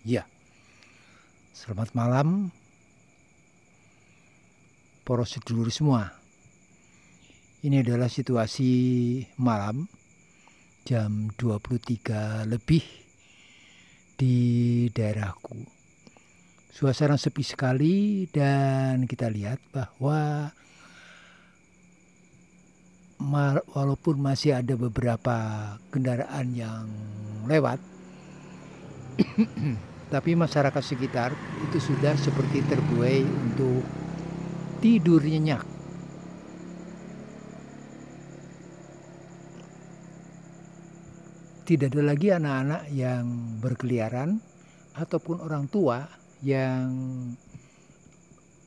Ya. Selamat malam. Poros sedulur semua. Ini adalah situasi malam jam 23 lebih di daerahku. Suasana sepi sekali dan kita lihat bahwa walaupun masih ada beberapa kendaraan yang lewat tapi masyarakat sekitar itu sudah seperti terbuai untuk tidur nyenyak. Tidak ada lagi anak-anak yang berkeliaran ataupun orang tua yang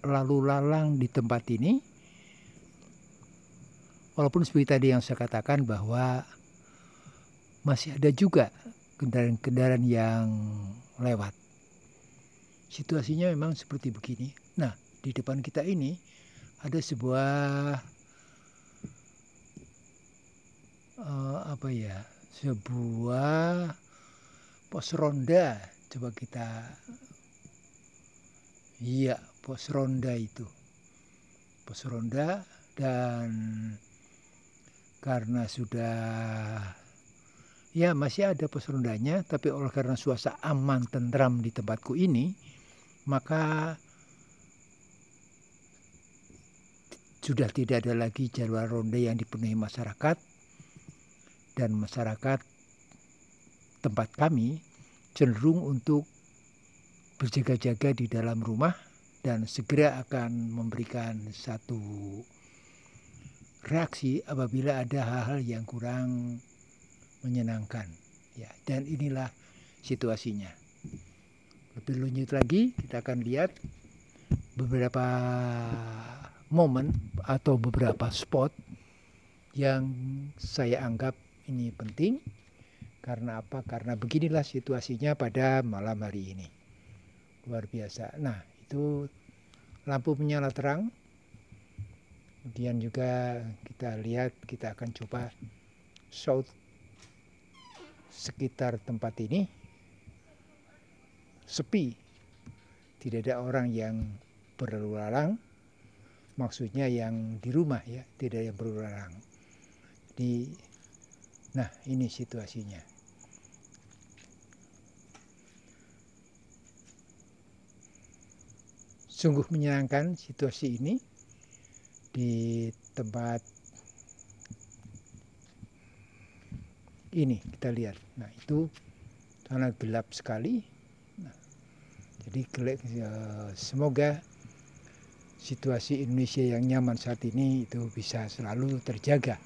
lalu lalang di tempat ini. Walaupun seperti tadi yang saya katakan bahwa masih ada juga kendaraan-kendaraan yang lewat situasinya memang seperti begini. Nah, di depan kita ini ada sebuah uh, apa ya? sebuah pos ronda coba kita iya pos ronda itu pos ronda dan karena sudah ya masih ada pos rondanya tapi oleh karena suasana aman tentram di tempatku ini maka sudah tidak ada lagi jadwal ronde yang dipenuhi masyarakat dan masyarakat tempat kami cenderung untuk berjaga-jaga di dalam rumah dan segera akan memberikan satu reaksi apabila ada hal-hal yang kurang menyenangkan ya dan inilah situasinya lebih lanjut lagi kita akan lihat beberapa momen atau beberapa spot yang saya anggap ini penting karena apa? Karena beginilah situasinya pada malam hari ini. Luar biasa. Nah, itu lampu menyala terang. Kemudian juga kita lihat kita akan coba shout sekitar tempat ini sepi. Tidak ada orang yang berlalu lalang, maksudnya yang di rumah ya, tidak yang berlalu lalang. Di, nah ini situasinya. Sungguh menyenangkan situasi ini di tempat ini kita lihat. Nah itu tanah gelap sekali jadi ya, semoga situasi Indonesia yang nyaman saat ini itu bisa selalu terjaga.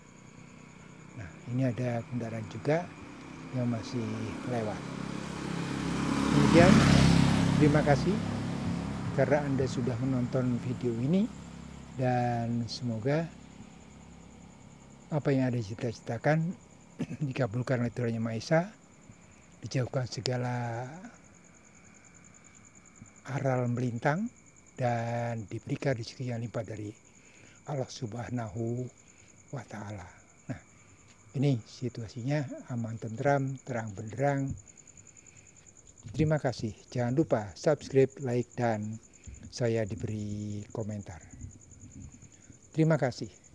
Nah, ini ada kendaraan juga yang masih lewat. Kemudian terima kasih karena Anda sudah menonton video ini dan semoga apa yang ada cita-citakan dikabulkan oleh Tuhan Yang Maha Esa, dijauhkan segala aral melintang dan diberikan rezeki yang limpah dari Allah Subhanahu wa taala. Nah, ini situasinya aman tentram, terang benderang. Terima kasih. Jangan lupa subscribe, like dan saya diberi komentar. Terima kasih.